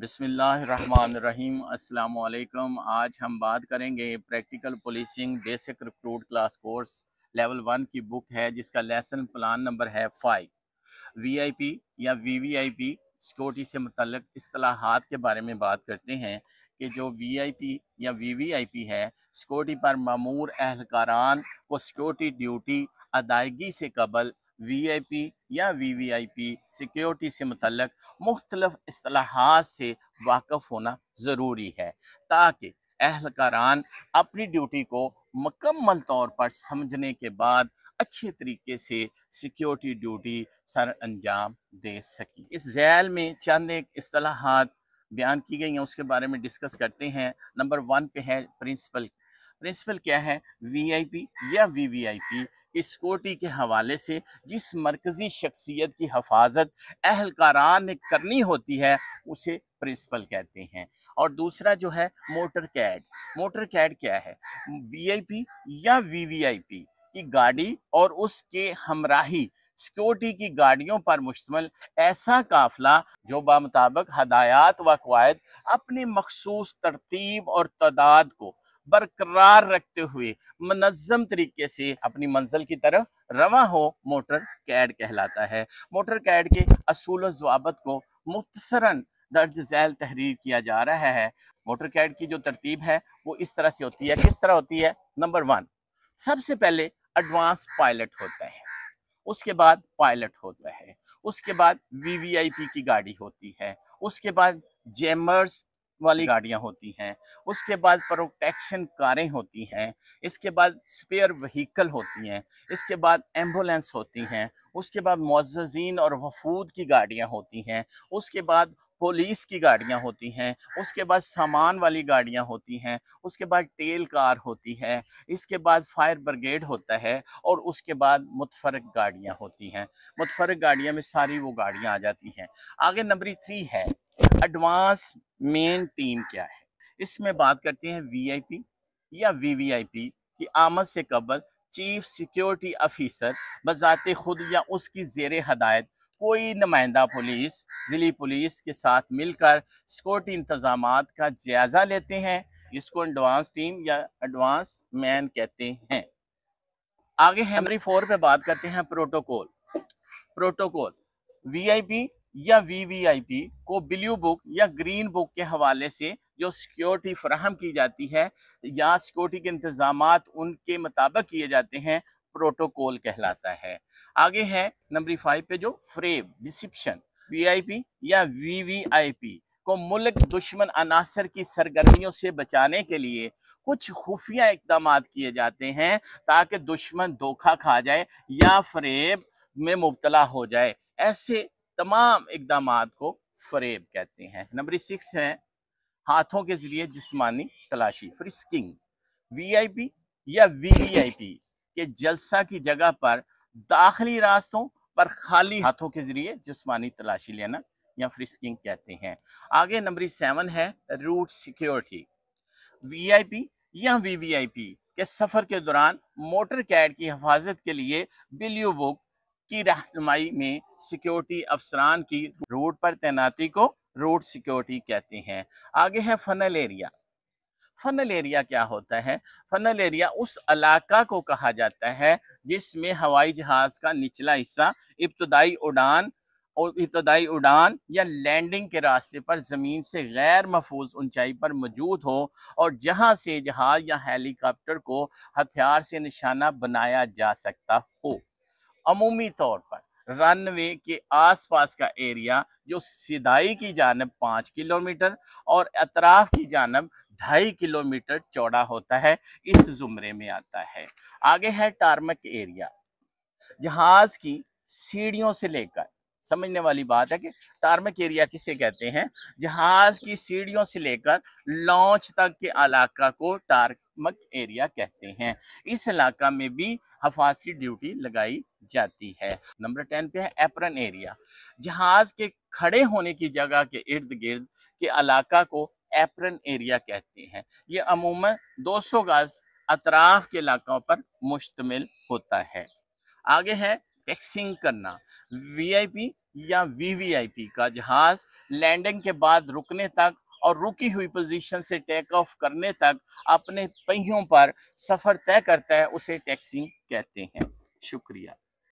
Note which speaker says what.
Speaker 1: बिसमीम अल्लाम आज हम बात करेंगे practical policing basic recruit class course level one की बुक है जिसका लेसन प्लान नंबर है फाइव वीआईपी या वीवीआईपी सिक्योरिटी से मतलब असलाहत के बारे में बात करते हैं कि जो वीआईपी या वीवीआईपी है सिक्योरिटी पर मामूर अहलकारान को सिक्योरिटी ड्यूटी अदायगी से कबल वी या वी आई पी सिक्योरिटी से मतलब मुख्तलफ असलाहत से वाकफ़ होना ज़रूरी है ताकि अहलकारान अपनी ड्यूटी को मकम्मल तौर पर समझने के बाद अच्छे तरीके से सिक्योरिटी ड्यूटी सर अंजाम दे सके इस जैल में चंद एक असलाहत बयान की गई हैं उसके बारे में डिस्कस करते हैं नंबर वन पे है प्रिंसिपल प्रिंसिपल क्या है वीआईपी या वीवीआईपी सिक्योरिटी के हवाले से जिस मरकज़ी शख्सियत की हफाजत अहलकारान ने करनी होती है उसे प्रिंसिपल कहते हैं और दूसरा जो है मोटर कैड मोटर कैड क्या है वीआईपी या वीवीआईपी की गाड़ी और उसके हमराही सिक्योरिटी की गाड़ियों पर मुश्तमल ऐसा काफिला जो बामताबक हदायत व कवायद अपने मखसूस तरतीब और तदाद को बरकरार रखते हुए मनज़म तरीके से अपनी मंजिल की तरफ रवा हो मोटर कैड कहलाता है मोटर कैड के असूल जवाबत को मुख्तसरा दर्ज झैल तहरीर किया जा रहा है मोटर कैड की जो तरतीब है वो इस तरह से होती है किस तरह होती है नंबर वन सबसे पहले एडवांस पायलट होता है उसके बाद पायलट होता है उसके बाद वीवीआईपी की गाड़ी होती है उसके बाद जेमर्स वाली गाड़ियां होती हैं उसके बाद प्रोटेक्शन कारें होती हैं इसके बाद स्पेयर व्हीकल होती हैं इसके बाद एम्बुलेंस होती हैं उसके बाद मोजीन और वफूद की गाड़ियां होती हैं उसके बाद पुलिस की गाड़ियां होती हैं उसके बाद सामान वाली गाड़ियां होती हैं उसके बाद टेल कार होती है इसके बाद फायर ब्रिगेड होता है और उसके बाद मुतफरक गाड़ियां होती हैं मुतफरक गाड़ियां में सारी वो गाड़ियां आ जाती हैं आगे नंबर थ्री है एडवांस मेन टीम क्या है इसमें बात करते हैं वीआईपी या वीवीआईपी की आमद से कबल चीफ सिक्योरिटी अफिसर बजात खुद या उसकी जेर हदायत कोई नुमाइंदा पुलिस ज़िली पुलिस के साथ मिलकर सिक्योरिटी इंतजाम का जायज़ा लेते हैं इसको एडवांस टीम या एडवांस मैन कहते हैं आगे हेमरी फोर पे बात करते हैं प्रोटोकॉल प्रोटोकॉल वीआईपी या वीवीआईपी को ब्लू बुक या ग्रीन बुक के हवाले से जो सिक्योरिटी फ्राहम की जाती है या सिक्योरिटी के इंतजाम उनके मुताबिक किए जाते हैं प्रोटोकॉल कहलाता है आगे है नंबर फाइव पे जो वी डिसिप्शन वीआईपी या वीवीआईपी को मुल्क दुश्मन अनासर की सरगर्मियों से बचाने के लिए कुछ खुफिया इकदाम किए जाते हैं ताकि दुश्मन धोखा खा जाए या फरेब में मुबतला हो जाए ऐसे तमाम इकदाम को फरेब कहते हैं नंबर सिक्स है हाथों के जरिए जिसमानी तलाशी फ्रिस्किंग वीआईपी या वीवीआईपी के जलसा की जगह पर दाखिली रास्तों पर खाली हाथों के जरिए जिसमानी तलाशी लेना या फ्रिस्किंग कहते हैं आगे नंबर सेवन है रूट सिक्योरिटी वीआईपी या वीवीआईपी के सफर के दौरान मोटर कैड की हिफाजत के लिए बिल्यू बुक की रहनुमाई में सिक्योरिटी अफसरान की रोड पर तैनाती को रोड सिक्योरिटी कहते हैं आगे है फनल एरिया फनल एरिया क्या होता है फनल एरिया उस इलाका को कहा जाता है जिसमें हवाई जहाज का निचला हिस्सा इब्तदाई उड़ान और इब्तदाई उड़ान या लैंडिंग के रास्ते पर ज़मीन से गैर महफूज ऊंचाई पर मौजूद हो और जहां से जहाज या हेलीकॉप्टर को हथियार से निशाना बनाया जा सकता हो अमूमी तौर पर रनवे के आसपास का एरिया जो सिदाई की जानब पाँच किलोमीटर और अतराफ की जानब ढाई किलोमीटर चौड़ा होता है इस जुमरे में आता है आगे है टार्मक एरिया जहाज की सीढ़ियों से लेकर समझने वाली बात है कि टार्मिक एरिया किसे कहते हैं जहाज की सीढ़ियों से लेकर लॉन्च तक के इलाका को टार्क मक एरिया कहते हैं इस इलाका में भी हफासी ड्यूटी लगाई जाती है नंबर टेन पे है एपरन एरिया जहाज के खड़े होने की जगह के इर्द गिर्द के इलाका को एपरन एरिया कहते हैं ये अमूमन 200 गज अतराफ के इलाकों पर मुश्तमिल होता है आगे है टैक्सिंग करना वीआईपी या वीवीआईपी का जहाज लैंडिंग के बाद रुकने तक और रुकी हुई पोजीशन से टेक ऑफ करने तक अपने पहियों पर सफ़र तय करता है उसे टैक्सी कहते हैं शुक्रिया